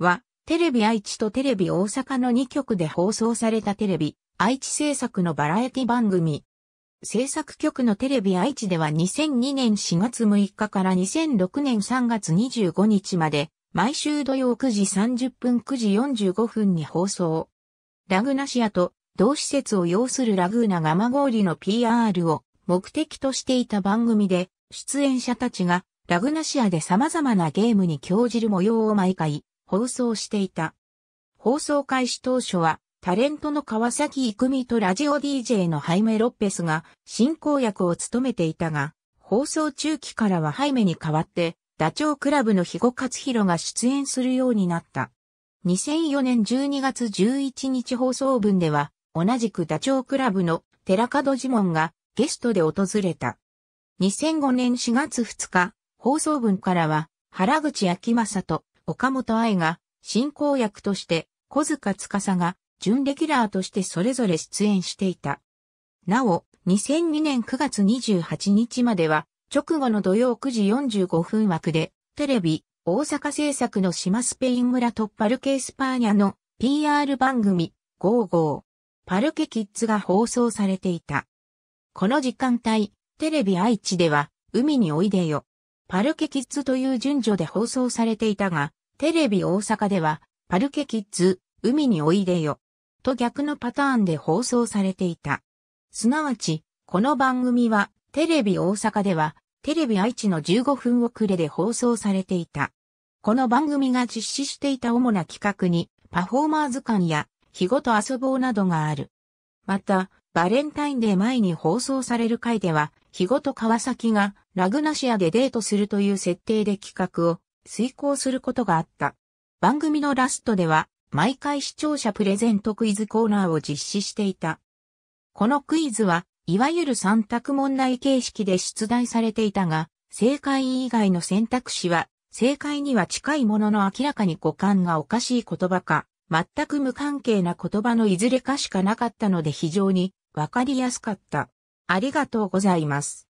は、テレビ愛知とテレビ大阪の2局で放送されたテレビ、愛知制作のバラエティ番組。制作局のテレビ愛知では2002年4月6日から2006年3月25日まで、毎週土曜9時30分9時45分に放送。ラグナシアと同施設を要するラグーナガマゴーリの PR を目的としていた番組で、出演者たちがラグナシアで様々なゲームに興じる模様を毎回放送していた。放送開始当初は、タレントの川崎育美とラジオ DJ のハイメ・ロッペスが進行役を務めていたが、放送中期からはハイメに代わって、ダチョウ倶楽部の肥後勝弘が出演するようになった。2004年12月11日放送分では、同じくダチョウ倶楽部の寺門ジモンがゲストで訪れた。2005年4月2日、放送分からは、原口秋正と岡本愛が進行役として小塚司が準レギュラーとしてそれぞれ出演していた。なお、2002年9月28日までは、直後の土曜9時45分枠で、テレビ、大阪制作の島スペイン村とパルケ・エスパーニャの PR 番組、55、パルケキッズが放送されていた。この時間帯、テレビ愛知では、海においでよ。パルケキッズという順序で放送されていたが、テレビ大阪では、パルケキッズ、海においでよ、と逆のパターンで放送されていた。すなわち、この番組は、テレビ大阪では、テレビ愛知の15分遅れで放送されていた。この番組が実施していた主な企画に、パフォーマー図鑑や、日ごと遊ぼうなどがある。また、バレンタインデー前に放送される回では、日ごと川崎がラグナシアでデートするという設定で企画を遂行することがあった。番組のラストでは、毎回視聴者プレゼントクイズコーナーを実施していた。このクイズは、いわゆる三択問題形式で出題されていたが、正解以外の選択肢は、正解には近いものの明らかに五感がおかしい言葉か、全く無関係な言葉のいずれかしかなかったので非常にわかりやすかった。ありがとうございます。